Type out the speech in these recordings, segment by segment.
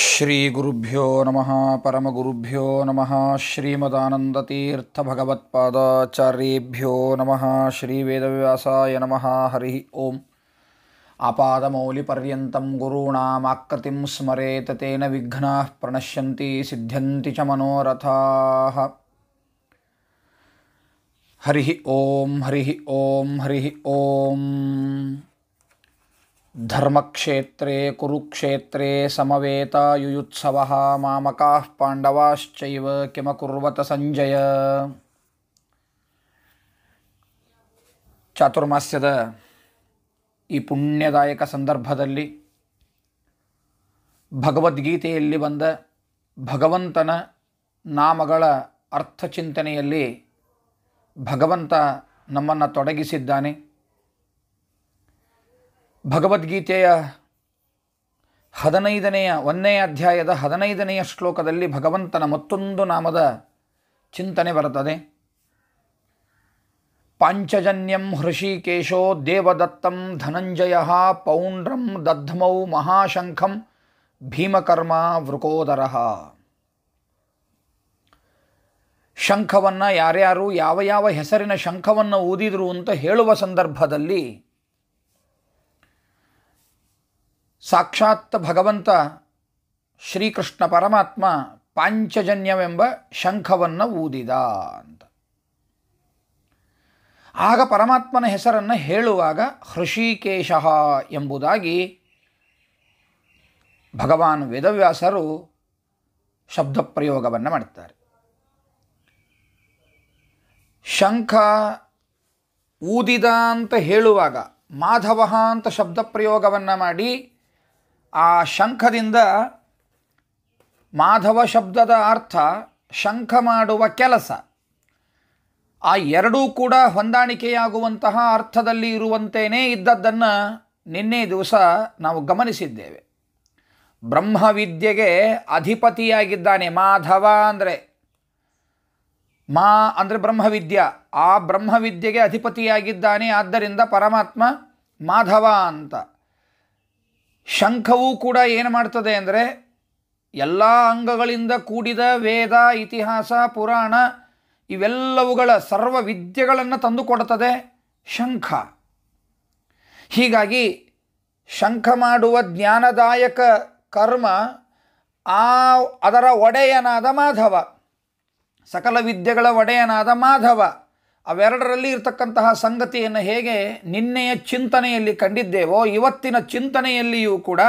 श्रीगुरुभ्यो नमः परमगुरुभ्यो नमः श्रीमदानन्दतीर्थभगवत्पादाचार्येभ्यो नमः श्रीवेदव्यासाय नमः हरिः ओम् आपादमौलिपर्यन्तं गुरूणामाकृतिं स्मरेत तेन विघ्ना प्रणश्यन्ति सिद्ध्यन्ति च मनोरथाः हरिः ॐ हरिः ॐ हरिः ॐ ಧರ್ಮಕ್ಷೇತ್ರೇ ಕುರುಕ್ಷೇತ್ರೇ ಯುಯುತ್ಸವ ಮಾಮಕಾ ಪಾಂಡವಾಶ್ಚೈವ ಕಿಮಕುರ್ವತ ಸಂಜಯ ಚಾತುರ್ಮಾಸ್ಯದ ಈ ಪುಣ್ಯದಾಯಕ ಸಂದರ್ಭದಲ್ಲಿ ಭಗವದ್ಗೀತೆಯಲ್ಲಿ ಬಂದ ಭಗವಂತನ ನಾಮಗಳ ಅರ್ಥಚಿಂತನೆಯಲ್ಲಿ ಭಗವಂತ ನಮ್ಮನ್ನು ತೊಡಗಿಸಿದ್ದಾನೆ ಭಗವದ್ಗೀತೆಯ ಹದಿನೈದನೆಯ ಒಂದನೇ ಅಧ್ಯಾಯದ ಹದಿನೈದನೆಯ ಶ್ಲೋಕದಲ್ಲಿ ಭಗವಂತನ ಮತ್ತೊಂದು ನಾಮದ ಚಿಂತನೆ ಬರುತ್ತದೆ ಪಾಂಚಜನ್ಯಂ ಹೃಷಿಕೇಶೋ ದೇವದತ್ತಂ ಧನಂಜಯ ಪೌಂಡ್ರಂ ದಧ್ಮೌ ಮಹಾಶಂಖಂ ಭೀಮಕರ್ಮ ವೃಕೋದರ ಶಂಖವನ್ನು ಯಾರ್ಯಾರು ಯಾವ ಯಾವ ಹೆಸರಿನ ಶಂಖವನ್ನು ಊದಿದರು ಅಂತ ಹೇಳುವ ಸಂದರ್ಭದಲ್ಲಿ ಸಾಕ್ಷಾತ್ ಭಗವಂತ ಶ್ರೀಕೃಷ್ಣ ಪರಮಾತ್ಮ ಪಾಂಚಜನ್ಯವೆಂಬ ಶಂಖವನ್ನು ಊದಿದ ಅಂತ ಆಗ ಪರಮಾತ್ಮನ ಹೆಸರನ್ನು ಹೇಳುವಾಗ ಹೃಷಿಕೇಶ ಎಂಬುದಾಗಿ ಭಗವಾನ್ ವೇದವ್ಯಾಸರು ಶಬ್ದ ಪ್ರಯೋಗವನ್ನು ಮಾಡ್ತಾರೆ ಶಂಖ ಊದಿದ ಅಂತ ಹೇಳುವಾಗ ಮಾಧವ ಅಂತ ಶಬ್ದ ಪ್ರಯೋಗವನ್ನು ಮಾಡಿ ಆ ಶಂಖದಿಂದ ಮಾಧವ ಶಬ್ದದ ಅರ್ಥ ಶಂಖ ಮಾಡುವ ಕೆಲಸ ಆ ಎರಡೂ ಕೂಡ ಹೊಂದಾಣಿಕೆಯಾಗುವಂತಹ ಅರ್ಥದಲ್ಲಿ ಇರುವಂತೆಯೇ ಇದ್ದದ್ದನ್ನು ನಿನ್ನೆ ದಿವಸ ನಾವು ಗಮನಿಸಿದ್ದೇವೆ ಬ್ರಹ್ಮವಿದ್ಯೆಗೆ ಅಧಿಪತಿಯಾಗಿದ್ದಾನೆ ಮಾಧವ ಅಂದರೆ ಮಾ ಅಂದರೆ ಬ್ರಹ್ಮವಿದ್ಯಾ ಆ ಬ್ರಹ್ಮವಿದ್ಯೆಗೆ ಅಧಿಪತಿಯಾಗಿದ್ದಾನೆ ಆದ್ದರಿಂದ ಪರಮಾತ್ಮ ಮಾಧವ ಅಂತ ಶಂಖವೂ ಕೂಡ ಏನು ಮಾಡ್ತದೆ ಅಂದರೆ ಎಲ್ಲ ಅಂಗಗಳಿಂದ ಕೂಡಿದ ವೇದ ಇತಿಹಾಸ ಪುರಾಣ ಇವೆಲ್ಲವುಗಳ ಸರ್ವ ವಿದ್ಯೆಗಳನ್ನು ತಂದುಕೊಡ್ತದೆ ಶಂಖ ಹೀಗಾಗಿ ಶಂಖ ಮಾಡುವ ಜ್ಞಾನದಾಯಕ ಕರ್ಮ ಆ ಅದರ ಒಡೆಯನಾದ ಮಾಧವ ಸಕಲ ವಿದ್ಯೆಗಳ ಒಡೆಯನಾದ ಮಾಧವ ಅವೆರಡರಲ್ಲಿ ಇರತಕ್ಕಂತಹ ಸಂಗತಿಯನ್ನು ಹೇಗೆ ನಿನ್ನೆಯ ಚಿಂತನೆಯಲ್ಲಿ ಕಂಡಿದ್ದೇವೋ ಇವತ್ತಿನ ಚಿಂತನೆಯಲ್ಲಿಯೂ ಕೂಡ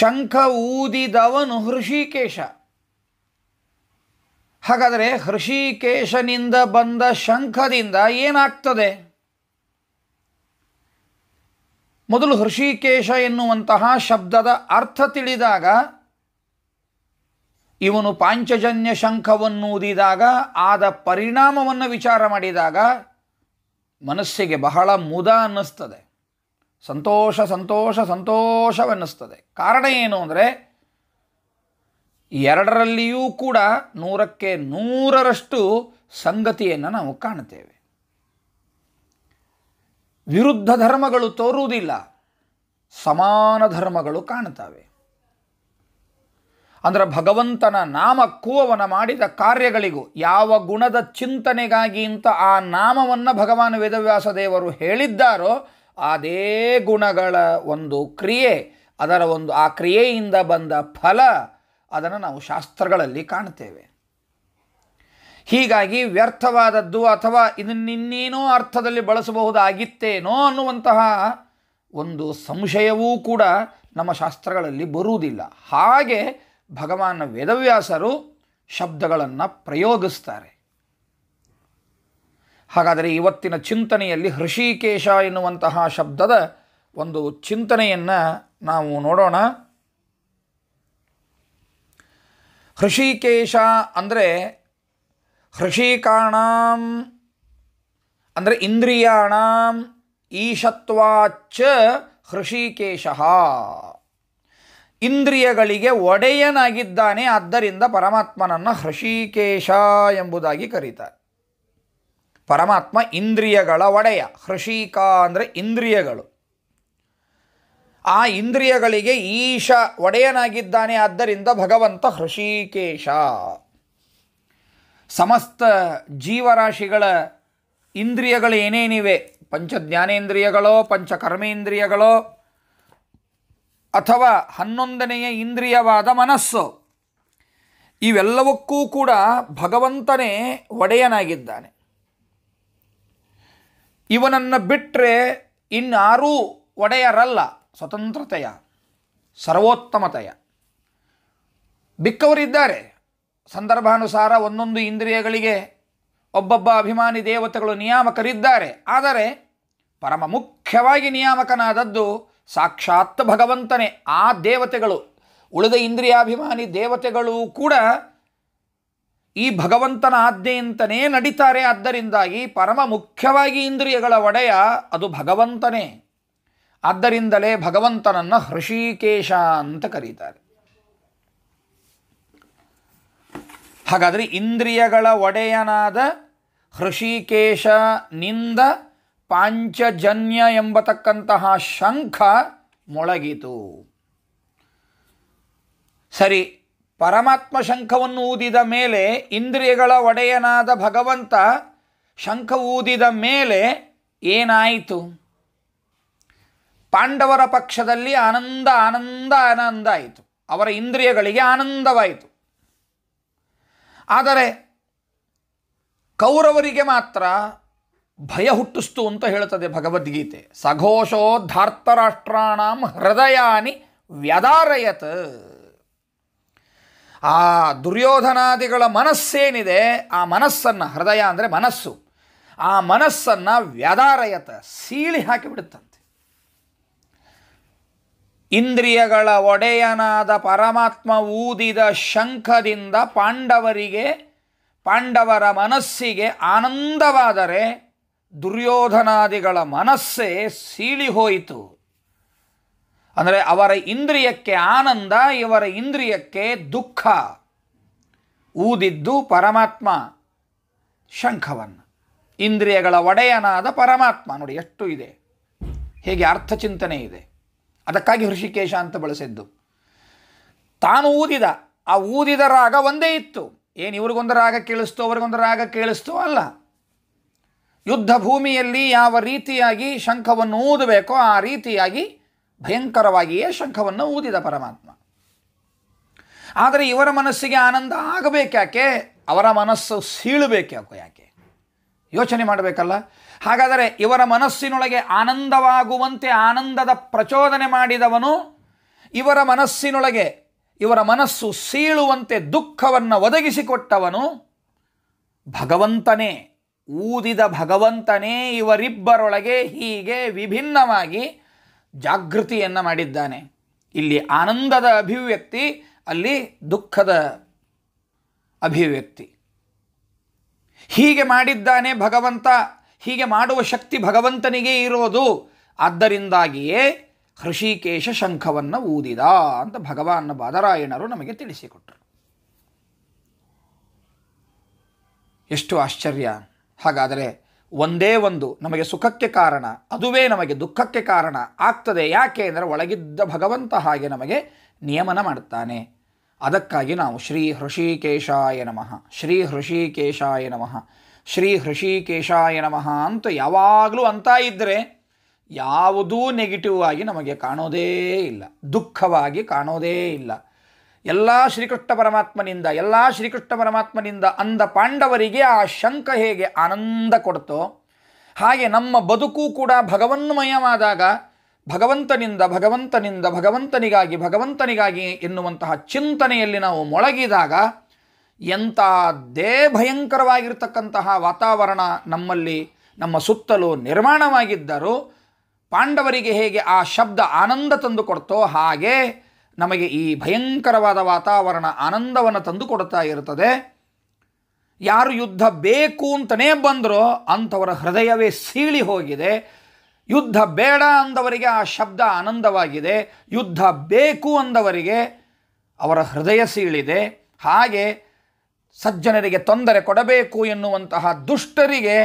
ಶಂಖ ಊದಿದವನು ಹೃಷಿಕೇಶ ಹಾಗಾದರೆ ಹೃಷಿಕೇಶನಿಂದ ಬಂದ ಶಂಖದಿಂದ ಏನಾಗ್ತದೆ ಮೊದಲು ಹೃಷಿಕೇಶ ಎನ್ನುವಂತಹ ಶಬ್ದದ ಅರ್ಥ ತಿಳಿದಾಗ ಇವನು ಪಾಂಚಜನ್ಯ ಶಂಖವನ್ನು ಊದಿದಾಗ ಆದ ಪರಿಣಾಮವನ್ನು ವಿಚಾರ ಮಾಡಿದಾಗ ಮನಸ್ಸಿಗೆ ಬಹಳ ಮುದ ಅನ್ನಿಸ್ತದೆ ಸಂತೋಷ ಸಂತೋಷ ಸಂತೋಷವೆನ್ನಿಸ್ತದೆ ಕಾರಣ ಏನು ಅಂದರೆ ಎರಡರಲ್ಲಿಯೂ ಕೂಡ ನೂರಕ್ಕೆ ನೂರರಷ್ಟು ಸಂಗತಿಯನ್ನು ನಾವು ಕಾಣುತ್ತೇವೆ ವಿರುದ್ಧ ಧರ್ಮಗಳು ತೋರುವುದಿಲ್ಲ ಸಮಾನ ಧರ್ಮಗಳು ಕಾಣ್ತವೆ ಅಂದರೆ ಭಗವಂತನ ನಾಮಕ್ಕೂ ಅವನ ಮಾಡಿದ ಕಾರ್ಯಗಳಿಗೂ ಯಾವ ಗುಣದ ಚಿಂತನೆಗಾಗಿ ಇಂಥ ಆ ನಾಮವನ್ನು ಭಗವಾನ್ ವೇದವ್ಯಾಸ ದೇವರು ಹೇಳಿದ್ದಾರೋ ಅದೇ ಗುಣಗಳ ಒಂದು ಕ್ರಿಯೆ ಅದರ ಒಂದು ಆ ಕ್ರಿಯೆಯಿಂದ ಬಂದ ಫಲ ಅದನ್ನು ನಾವು ಶಾಸ್ತ್ರಗಳಲ್ಲಿ ಕಾಣ್ತೇವೆ ಹೀಗಾಗಿ ವ್ಯರ್ಥವಾದದ್ದು ಅಥವಾ ಇದನ್ನಿನ್ನೇನೋ ಅರ್ಥದಲ್ಲಿ ಬಳಸಬಹುದಾಗಿತ್ತೇನೋ ಅನ್ನುವಂತಹ ಒಂದು ಸಂಶಯವೂ ಕೂಡ ನಮ್ಮ ಶಾಸ್ತ್ರಗಳಲ್ಲಿ ಬರುವುದಿಲ್ಲ ಹಾಗೆ ಭಗವಾನ್ ವೇದವ್ಯಾಸರು ಶಬ್ದಗಳನ್ನು ಪ್ರಯೋಗಿಸ್ತಾರೆ ಹಾಗಾದರೆ ಇವತ್ತಿನ ಚಿಂತನೆಯಲ್ಲಿ ಹೃಷಿಕೇಶ ಎನ್ನುವಂತಹ ಶಬ್ದದ ಒಂದು ಚಿಂತನೆಯನ್ನು ನಾವು ನೋಡೋಣ ಹೃಷಿಕೇಶ ಅಂದರೆ ಹೃಷಿಕಾಣ ಅಂದರೆ ಇಂದ್ರಿಯಾಣಾಂ ಈಶತ್ವಾಚ ಹೃಷಿಕೇಶ ಇಂದ್ರಿಯಗಳಿಗೆ ಒಡೆಯನಾಗಿದ್ದಾನೆ ಆದ್ದರಿಂದ ಪರಮಾತ್ಮನನ್ನು ಹೃಷಿಕೇಶ ಎಂಬುದಾಗಿ ಕರೀತಾರೆ ಪರಮಾತ್ಮ ಇಂದ್ರಿಯಗಳ ಒಡೆಯ ಹೃಷಿಕ ಅಂದರೆ ಇಂದ್ರಿಯಗಳು ಆ ಇಂದ್ರಿಯಗಳಿಗೆ ಈಶ ಒಡೆಯನಾಗಿದ್ದಾನೆ ಆದ್ದರಿಂದ ಭಗವಂತ ಹೃಷಿಕೇಶ ಸಮಸ್ತ ಜೀವರಾಶಿಗಳ ಇಂದ್ರಿಯಗಳು ಏನೇನಿವೆ ಪಂಚ ಜ್ಞಾನೇಂದ್ರಿಯಗಳೋ ಪಂಚಕರ್ಮೇಂದ್ರಿಯಗಳೋ ಅಥವಾ ಹನ್ನೊಂದನೆಯ ಇಂದ್ರಿಯವಾದ ಮನಸ್ಸು ಇವೆಲ್ಲವಕ್ಕೂ ಕೂಡ ಭಗವಂತನೇ ಒಡೆಯನಾಗಿದ್ದಾನೆ ಇವನನ್ನು ಬಿಟ್ಟರೆ ಇನ್ನಾರೂ ಒಡೆಯರಲ್ಲ ಸ್ವತಂತ್ರತೆಯ ಸರ್ವೋತ್ತಮತೆಯ ಬಿಕ್ಕವರಿದ್ದಾರೆ ಸಂದರ್ಭಾನುಸಾರ ಒಂದೊಂದು ಇಂದ್ರಿಯಗಳಿಗೆ ಒಬ್ಬೊಬ್ಬ ಅಭಿಮಾನಿ ದೇವತೆಗಳು ನಿಯಾಮಕರಿದ್ದಾರೆ ಆದರೆ ಪರಮ ಮುಖ್ಯವಾಗಿ ನಿಯಾಮಕನಾದದ್ದು ಸಾಕ್ಷಾತ್ ಭಗವಂತನೇ ಆ ದೇವತೆಗಳು ಉಳಿದ ಇಂದ್ರಿಯಾಭಿಮಾನಿ ದೇವತೆಗಳು ಕೂಡ ಈ ಭಗವಂತನ ಆಜ್ಞೆಯಂತನೇ ನಡೀತಾರೆ ಆದ್ದರಿಂದಾಗಿ ಪರಮ ಮುಖ್ಯವಾಗಿ ಇಂದ್ರಿಯಗಳ ಒಡೆಯ ಅದು ಭಗವಂತನೇ ಆದ್ದರಿಂದಲೇ ಭಗವಂತನನ್ನು ಹೃಷಿಕೇಶ ಅಂತ ಕರೀತಾರೆ ಹಾಗಾದರೆ ಇಂದ್ರಿಯಗಳ ಒಡೆಯನಾದ ಹೃಷಿಕೇಶನಿಂದ ಪಾಂಚಜನ್ಯ ಎಂಬತಕ್ಕಂತಹ ಶಂಖ ಮೊಳಗಿತು ಸರಿ ಪರಮಾತ್ಮ ಶಂಖವನ್ನು ಊದಿದ ಮೇಲೆ ಇಂದ್ರಿಯಗಳ ಒಡೆಯನಾದ ಭಗವಂತ ಶಂಖ ಊದಿದ ಮೇಲೆ ಏನಾಯಿತು ಪಾಂಡವರ ಪಕ್ಷದಲ್ಲಿ ಆನಂದ ಆನಂದ ಆನಂದ ಆಯಿತು ಅವರ ಇಂದ್ರಿಯಗಳಿಗೆ ಆನಂದವಾಯಿತು ಆದರೆ ಕೌರವರಿಗೆ ಮಾತ್ರ ಭಯ ಹುಟ್ಟಿಸ್ತು ಅಂತ ಹೇಳುತ್ತದೆ ಭಗವದ್ಗೀತೆ ಸಘೋಷೋದ್ಧಾರ್ತರಾಷ್ಟ್ರಾಣಾಂ ಹೃದಯಾನಿ ವ್ಯದಾರಯತ್ ಆ ದುರ್ಯೋಧನಾದಿಗಳ ಮನಸ್ಸೇನಿದೆ ಆ ಮನಸ್ಸನ್ನು ಹೃದಯ ಅಂದರೆ ಮನಸ್ಸು ಆ ಮನಸ್ಸನ್ನು ವ್ಯದಾರಯತ ಸೀಳಿ ಹಾಕಿಬಿಡುತ್ತಂತೆ ಇಂದ್ರಿಯಗಳ ಒಡೆಯನಾದ ಪರಮಾತ್ಮ ಊದಿದ ಶಂಖದಿಂದ ಪಾಂಡವರಿಗೆ ಪಾಂಡವರ ಮನಸ್ಸಿಗೆ ಆನಂದವಾದರೆ ದುರ್ಯೋಧನಾದಿಗಳ ಮನಸ್ಸೇ ಸೀಳಿ ಹೋಯಿತು ಅಂದರೆ ಅವರ ಇಂದ್ರಿಯಕ್ಕೆ ಆನಂದ ಇವರ ಇಂದ್ರಿಯಕ್ಕೆ ದುಃಖ ಊದಿದ್ದು ಪರಮಾತ್ಮ ಶಂಖವನ್ನು ಇಂದ್ರಿಯಗಳ ಒಡೆಯನಾದ ಪರಮಾತ್ಮ ನೋಡಿ ಎಷ್ಟು ಇದೆ ಹೇಗೆ ಅರ್ಥ ಚಿಂತನೆ ಇದೆ ಅದಕ್ಕಾಗಿ ಹೃಷಿಕೇಶ ಅಂತ ಬಳಸಿದ್ದು ತಾನು ಊದಿದ ಆ ಊದಿದ ರಾಗ ಒಂದೇ ಇತ್ತು ಏನು ಇವ್ರಿಗೊಂದು ರಾಗ ಕೇಳಿಸ್ತೋ ಅವ್ರಿಗೊಂದು ರಾಗ ಕೇಳಿಸ್ತೋ ಅಲ್ಲ ಯುದ್ಧ ಭೂಮಿಯಲ್ಲಿ ಯಾವ ರೀತಿಯಾಗಿ ಶಂಖವನ್ನು ಊದಬೇಕೋ ಆ ರೀತಿಯಾಗಿ ಭಯಂಕರವಾಗಿಯೇ ಶಂಖವನ್ನು ಊದಿದ ಪರಮಾತ್ಮ ಆದರೆ ಇವರ ಮನಸ್ಸಿಗೆ ಆನಂದ ಆಗಬೇಕ್ಯಾಕೆ ಅವರ ಮನಸ್ಸು ಸೀಳಬೇಕ್ಯಾಕೋ ಯಾಕೆ ಯೋಚನೆ ಮಾಡಬೇಕಲ್ಲ ಹಾಗಾದರೆ ಇವರ ಮನಸ್ಸಿನೊಳಗೆ ಆನಂದವಾಗುವಂತೆ ಆನಂದದ ಪ್ರಚೋದನೆ ಮಾಡಿದವನು ಇವರ ಮನಸ್ಸಿನೊಳಗೆ ಇವರ ಮನಸ್ಸು ಸೀಳುವಂತೆ ದುಃಖವನ್ನು ಒದಗಿಸಿಕೊಟ್ಟವನು ಭಗವಂತನೇ ಊದಿದ ಭಗವಂತನೇ ಇವರಿಬ್ಬರೊಳಗೆ ಹೀಗೆ ವಿಭಿನ್ನವಾಗಿ ಜಾಗೃತಿಯನ್ನು ಮಾಡಿದ್ದಾನೆ ಇಲ್ಲಿ ಆನಂದದ ಅಭಿವ್ಯಕ್ತಿ ಅಲ್ಲಿ ದುಃಖದ ಅಭಿವ್ಯಕ್ತಿ ಹೀಗೆ ಮಾಡಿದ್ದಾನೆ ಭಗವಂತ ಹೀಗೆ ಮಾಡುವ ಶಕ್ತಿ ಭಗವಂತನಿಗೆ ಇರೋದು ಆದ್ದರಿಂದಾಗಿಯೇ ಹೃಷಿಕೇಶ ಶಂಖವನ್ನು ಊದಿದ ಅಂತ ಭಗವಾನ್ ಬಾದರಾಯಣರು ನಮಗೆ ತಿಳಿಸಿಕೊಟ್ಟರು ಎಷ್ಟು ಆಶ್ಚರ್ಯ ಹಾಗಾದರೆ ಒಂದೇ ಒಂದು ನಮಗೆ ಸುಖಕ್ಕೆ ಕಾರಣ ಅದುವೇ ನಮಗೆ ದುಃಖಕ್ಕೆ ಕಾರಣ ಆಗ್ತದೆ ಯಾಕೆ ಅಂದರೆ ಒಳಗಿದ್ದ ಭಗವಂತ ಹಾಗೆ ನಮಗೆ ನಿಯಮನ ಮಾಡ್ತಾನೆ ಅದಕ್ಕಾಗಿ ನಾವು ಶ್ರೀ ಹೃಷಿಕೇಶಾಯ ನಮಃ ಶ್ರೀ ಹೃಷಿಕೇಶಾಯ ನಮಃ ಶ್ರೀ ಹೃಷಿಕೇಶಾಯ ನಮಃ ಅಂತ ಯಾವಾಗಲೂ ಅಂತ ಇದ್ದರೆ ಯಾವುದೂ ನೆಗೆಟಿವ್ ಆಗಿ ನಮಗೆ ಕಾಣೋದೇ ಇಲ್ಲ ದುಃಖವಾಗಿ ಕಾಣೋದೇ ಇಲ್ಲ ಎಲ್ಲ ಶ್ರೀಕೃಷ್ಣ ಪರಮಾತ್ಮನಿಂದ ಎಲ್ಲ ಶ್ರೀಕೃಷ್ಣ ಪರಮಾತ್ಮನಿಂದ ಅಂದ ಪಾಂಡವರಿಗೆ ಆ ಶಂಕ ಹೇಗೆ ಆನಂದ ಕೊಡ್ತೋ ಹಾಗೆ ನಮ್ಮ ಬದುಕು ಕೂಡ ಭಗವನ್ಮಯವಾದಾಗ ಭಗವಂತನಿಂದ ಭಗವಂತನಿಂದ ಭಗವಂತನಿಗಾಗಿ ಭಗವಂತನಿಗಾಗಿ ಎನ್ನುವಂತಹ ಚಿಂತನೆಯಲ್ಲಿ ನಾವು ಮೊಳಗಿದಾಗ ಎಂಥದ್ದೇ ಭಯಂಕರವಾಗಿರ್ತಕ್ಕಂತಹ ವಾತಾವರಣ ನಮ್ಮಲ್ಲಿ ನಮ್ಮ ಸುತ್ತಲೂ ನಿರ್ಮಾಣವಾಗಿದ್ದರೂ ಪಾಂಡವರಿಗೆ ಹೇಗೆ ಆ ಶಬ್ದ ಆನಂದ ತಂದು ಕೊಡ್ತೋ ಹಾಗೆ ನಮಗೆ ಈ ಭಯಂಕರವಾದ ವಾತಾವರಣ ಆನಂದವನ್ನು ತಂದುಕೊಡ್ತಾ ಇರುತ್ತದೆ ಯಾರು ಯುದ್ಧ ಬೇಕು ಅಂತಲೇ ಬಂದರೋ ಅಂಥವರ ಹೃದಯವೇ ಸೀಳಿ ಹೋಗಿದೆ ಯುದ್ಧ ಬೇಡ ಅಂದವರಿಗೆ ಆ ಶಬ್ದ ಆನಂದವಾಗಿದೆ ಯುದ್ಧ ಬೇಕು ಅಂದವರಿಗೆ ಅವರ ಹೃದಯ ಸೀಳಿದೆ ಹಾಗೆ ಸಜ್ಜನರಿಗೆ ತೊಂದರೆ ಕೊಡಬೇಕು ಎನ್ನುವಂತಹ ದುಷ್ಟರಿಗೆ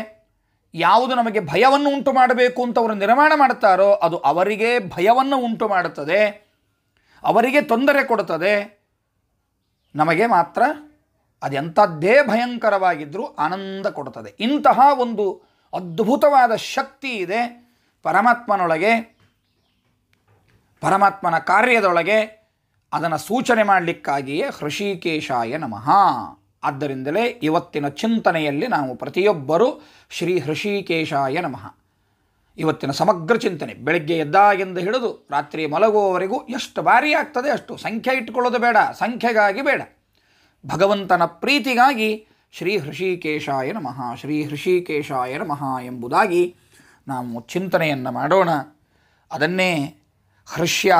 ಯಾವುದು ನಮಗೆ ಭಯವನ್ನು ಉಂಟು ಮಾಡಬೇಕು ಅಂತ ಅವರು ನಿರ್ಮಾಣ ಮಾಡ್ತಾರೋ ಅದು ಅವರಿಗೆ ಭಯವನ್ನು ಉಂಟು ಮಾಡುತ್ತದೆ ಅವರಿಗೆ ತೊಂದರೆ ಕೊಡುತ್ತದೆ ನಮಗೆ ಮಾತ್ರ ಅದೆಂಥದ್ದೇ ಭಯಂಕರವಾಗಿದ್ದರೂ ಆನಂದ ಕೊಡುತ್ತದೆ ಇಂತಹ ಒಂದು ಅದ್ಭುತವಾದ ಶಕ್ತಿ ಇದೆ ಪರಮಾತ್ಮನೊಳಗೆ ಪರಮಾತ್ಮನ ಕಾರ್ಯದೊಳಗೆ ಅದನ್ನು ಸೂಚನೆ ಮಾಡಲಿಕ್ಕಾಗಿಯೇ ಹೃಷಿಕೇಶಾಯ ನಮಃ ಆದ್ದರಿಂದಲೇ ಇವತ್ತಿನ ಚಿಂತನೆಯಲ್ಲಿ ನಾವು ಪ್ರತಿಯೊಬ್ಬರೂ ಶ್ರೀ ಹೃಷಿಕೇಶಾಯ ನಮಃ ಇವತ್ತಿನ ಸಮಗ್ರ ಚಿಂತನೆ ಬೆಳಗ್ಗೆ ಎದ್ದಾಗಿಂದ ಹಿಡಿದು ರಾತ್ರಿ ಮಲಗುವವರೆಗೂ ಎಷ್ಟು ಬಾರಿ ಆಗ್ತದೆ ಅಷ್ಟು ಸಂಖ್ಯೆ ಇಟ್ಕೊಳ್ಳೋದು ಬೇಡ ಸಂಖ್ಯೆಗಾಗಿ ಬೇಡ ಭಗವಂತನ ಪ್ರೀತಿಗಾಗಿ ಶ್ರೀ ಹೃಷಿಕೇಶಾಯ ನಮಃ ಶ್ರೀ ಹೃಷಿಕೇಶಾಯ ನಮಃ ಎಂಬುದಾಗಿ ನಾವು ಚಿಂತನೆಯನ್ನು ಮಾಡೋಣ ಅದನ್ನೇ ಹೃಷ್ಯ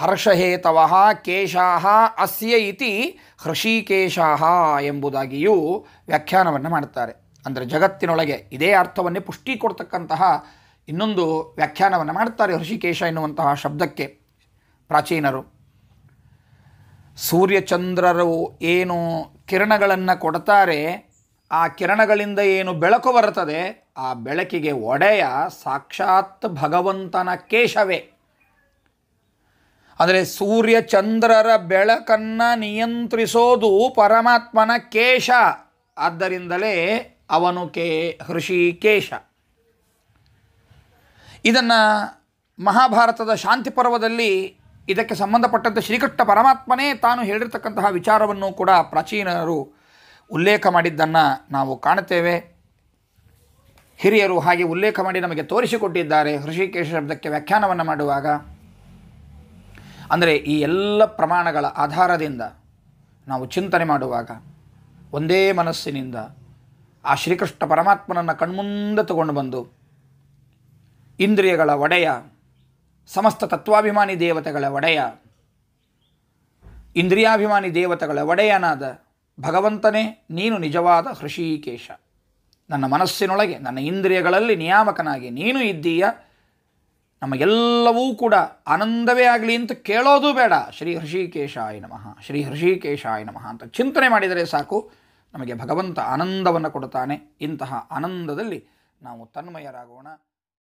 ಹರ್ಷಹೇತವ ಕೇಶಾಹ ಅಸ್ಯ ಇತಿ ಹೃಷಿಕೇಶಾಹ ಎಂಬುದಾಗಿಯೂ ವ್ಯಾಖ್ಯಾನವನ್ನು ಮಾಡುತ್ತಾರೆ ಅಂದರೆ ಜಗತ್ತಿನೊಳಗೆ ಇದೇ ಅರ್ಥವನ್ನೇ ಪುಷ್ಟಿ ಕೊಡ್ತಕ್ಕಂತಹ ಇನ್ನೊಂದು ವ್ಯಾಖ್ಯಾನವನ್ನು ಮಾಡ್ತಾರೆ ಋಷಿಕೇಶ ಎನ್ನುವಂತಹ ಶಬ್ದಕ್ಕೆ ಪ್ರಾಚೀನರು ಸೂರ್ಯಚಂದ್ರರು ಏನು ಕಿರಣಗಳನ್ನು ಕೊಡ್ತಾರೆ ಆ ಕಿರಣಗಳಿಂದ ಏನು ಬೆಳಕು ಬರುತ್ತದೆ ಆ ಬೆಳಕಿಗೆ ಒಡೆಯ ಸಾಕ್ಷಾತ್ ಭಗವಂತನ ಕೇಶವೇ ಅಂದರೆ ಸೂರ್ಯಚಂದ್ರರ ಬೆಳಕನ್ನು ನಿಯಂತ್ರಿಸೋದು ಪರಮಾತ್ಮನ ಕೇಶ ಆದ್ದರಿಂದಲೇ ಅವನು ಕೇ ಹೃಷಿಕೇಶ ಇದನ್ನು ಮಹಾಭಾರತದ ಶಾಂತಿ ಪರ್ವದಲ್ಲಿ ಇದಕ್ಕೆ ಸಂಬಂಧಪಟ್ಟಂತೆ ಶ್ರೀಕೃಷ್ಣ ಪರಮಾತ್ಮನೇ ತಾನು ಹೇಳಿರ್ತಕ್ಕಂತಹ ವಿಚಾರವನ್ನು ಕೂಡ ಪ್ರಾಚೀನರು ಉಲ್ಲೇಖ ಮಾಡಿದ್ದನ್ನು ನಾವು ಕಾಣುತ್ತೇವೆ ಹಿರಿಯರು ಹಾಗೆ ಉಲ್ಲೇಖ ಮಾಡಿ ನಮಗೆ ತೋರಿಸಿಕೊಟ್ಟಿದ್ದಾರೆ ಹೃಷಿಕೇಶ ಶಬ್ದಕ್ಕೆ ವ್ಯಾಖ್ಯಾನವನ್ನು ಮಾಡುವಾಗ ಅಂದರೆ ಈ ಎಲ್ಲ ಪ್ರಮಾಣಗಳ ಆಧಾರದಿಂದ ನಾವು ಚಿಂತನೆ ಮಾಡುವಾಗ ಒಂದೇ ಮನಸ್ಸಿನಿಂದ ಆ ಶ್ರೀಕೃಷ್ಣ ಪರಮಾತ್ಮನನ್ನು ಕಣ್ಮುಂದ ತಗೊಂಡು ಬಂದು ಇಂದ್ರಿಯಗಳ ಒಡೆಯ ಸಮಸ್ತ ತತ್ವಾಭಿಮಾನಿ ದೇವತೆಗಳ ಒಡೆಯ ಇಂದ್ರಿಯಾಭಿಮಾನಿ ದೇವತೆಗಳ ಒಡೆಯನಾದ ಭಗವಂತನೇ ನೀನು ನಿಜವಾದ ಹೃಷಿಕೇಶ ನನ್ನ ಮನಸ್ಸಿನೊಳಗೆ ನನ್ನ ಇಂದ್ರಿಯಗಳಲ್ಲಿ ನಿಯಾಮಕನಾಗಿ ನೀನು ಇದ್ದೀಯ ನಮಗೆಲ್ಲವೂ ಕೂಡ ಆನಂದವೇ ಆಗಲಿ ಅಂತ ಕೇಳೋದು ಬೇಡ ಶ್ರೀ ಹೃಷಿಕೇಶಾಯ ನಮಃ ಶ್ರೀ ಹೃಷಿಕೇಶಾಯ ನಮಃ ಅಂತ ಚಿಂತನೆ ಮಾಡಿದರೆ ಸಾಕು ನಮಗೆ ಭಗವಂತ ಆನಂದವನ್ನು ಕೊಡುತ್ತಾನೆ ಇಂತಹ ಆನಂದದಲ್ಲಿ ನಾವು ತನ್ಮಯರಾಗೋಣ